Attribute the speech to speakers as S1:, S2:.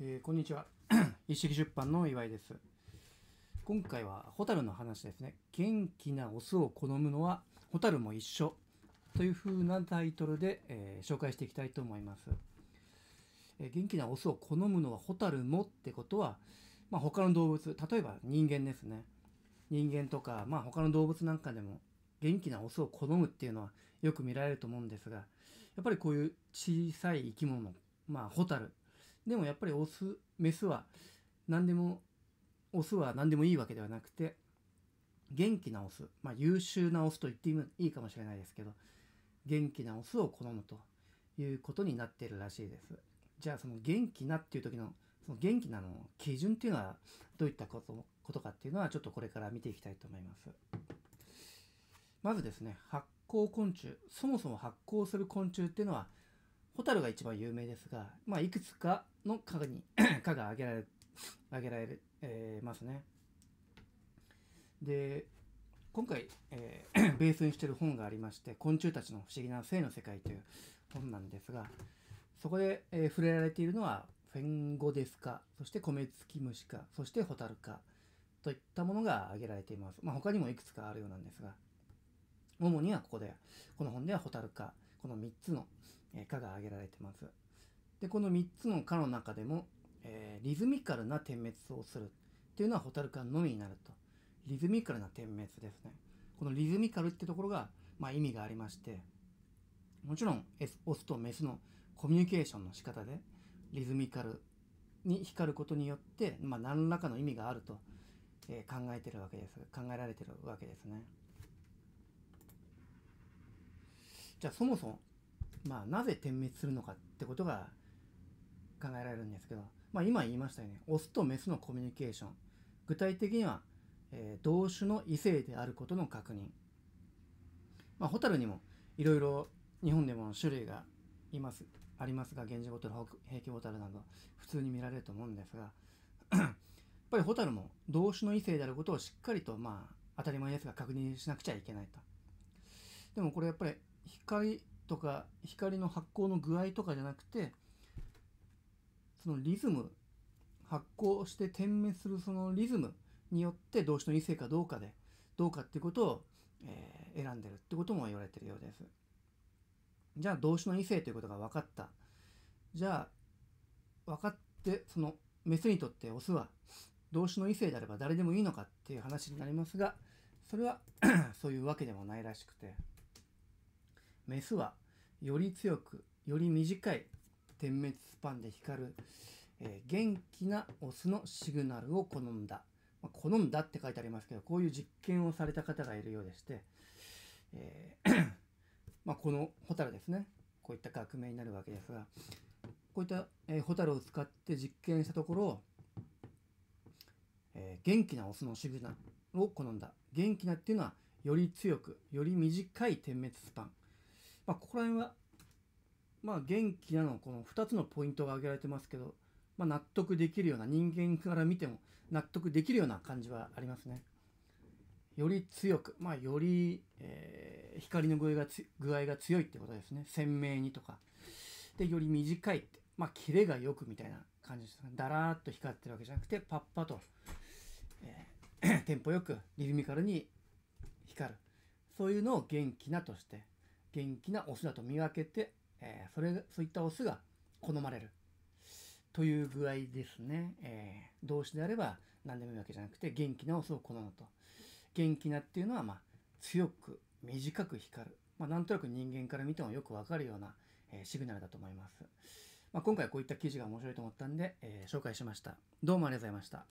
S1: えー、こんにちは 一式出版の岩井です今回は蛍の話ですね元気なオスを好むのは蛍も一緒というふうなタイトルで、えー、紹介していきたいと思います、えー、元気なオスを好むのは蛍もってことはまあ、他の動物例えば人間ですね人間とかまあ他の動物なんかでも元気なオスを好むっていうのはよく見られると思うんですがやっぱりこういう小さい生き物まあホタルでもやっぱりオスメスは何でもオスは何でもいいわけではなくて元気なオス、まあ、優秀なオスと言っていいかもしれないですけど元気なオスを好むということになっているらしいです。じゃあその元気なっていう時のその元気なの基準っていうのはどういったことことかっていうのはちょっとこれから見ていきたいと思います。まずですね発光昆虫そもそも発光する昆虫っていうのは蛍が一番有名ですが、まあ、いくつかの科に 科が挙げられ挙げられ、えー、ますね。で今回、えー、ベースにしてる本がありまして「昆虫たちの不思議な性の世界」という本なんですがそこで、えー、触れられているのはフェンゴデス科そしてコメツキムシ科そしてホタル科といったものが挙げられています、まあ、他にもいくつかあるようなんですが主にはここでこの本ではホタル科この3つのえが挙げられてます。でこの3つの科の中でも、えー、リズミカルな点滅をするっていうのは蛍科のみになるとリズミカルな点滅ですねこのリズミカルってところが、まあ、意味がありましてもちろんオスとメスのコミュニケーションの仕方でリズミカルに光ることによって、まあ、何らかの意味があると、えー、考えてるわけです考えられてるわけですねじゃあそもそもまあ、なぜ点滅するのかってことが考えられるんですけど、まあ、今言いましたよねオスとメスのコミュニケーション具体的には、えー、同種の異性であることの確認、まあ、ホタルにもいろいろ日本でも種類がいますありますが源氏ホタル平家ホタルなど普通に見られると思うんですがやっぱりホタルも同種の異性であることをしっかりとまあ当たり前ですが確認しなくちゃいけないと。でもこれやっぱり光とか光の発光の具合とかじゃなくてそのリズム発光して点滅するそのリズムによって動詞の異性かどうかでどうかっていうことを、え選んでるってことも言われてるようです。じゃあ動詞の異性ということが分かった。じゃあ分かってそのメスにとってオスは動詞の異性であれば誰でもいいのかっていう話になりますがそれは そういうわけでもないらしくて。メスはより強くより短い点滅スパンで光る、えー、元気なオスのシグナルを好んだ、まあ、好んだって書いてありますけどこういう実験をされた方がいるようでして、えー まあ、このホタルですねこういった学名になるわけですがこういった、えー、ホタルを使って実験したところ、えー、元気なオスのシグナルを好んだ元気なっていうのはより強くより短い点滅スパンまあ、ここら辺は、まあ、元気なのこの2つのポイントが挙げられてますけど、まあ、納得できるような人間から見ても納得できるような感じはありますね。より強く、まあ、より、えー、光の具合が具合が強いってことですね鮮明にとかでより短いって、まあ、キレがよくみたいな感じですねだらーっと光ってるわけじゃなくてパッパと、えー、テンポよくリズミカルに光るそういうのを元気なとして元気なオスだと見分けて、えー、それそういったオスが好まれるという具合ですね、えー、動詞であれば何でもいいわけじゃなくて元気なオスを好むと元気なっていうのは、まあ、強く短く光る、まあ、なんとなく人間から見てもよくわかるような、えー、シグナルだと思います、まあ、今回こういった記事が面白いと思ったんで、え紹介しましたどうもありがとうございました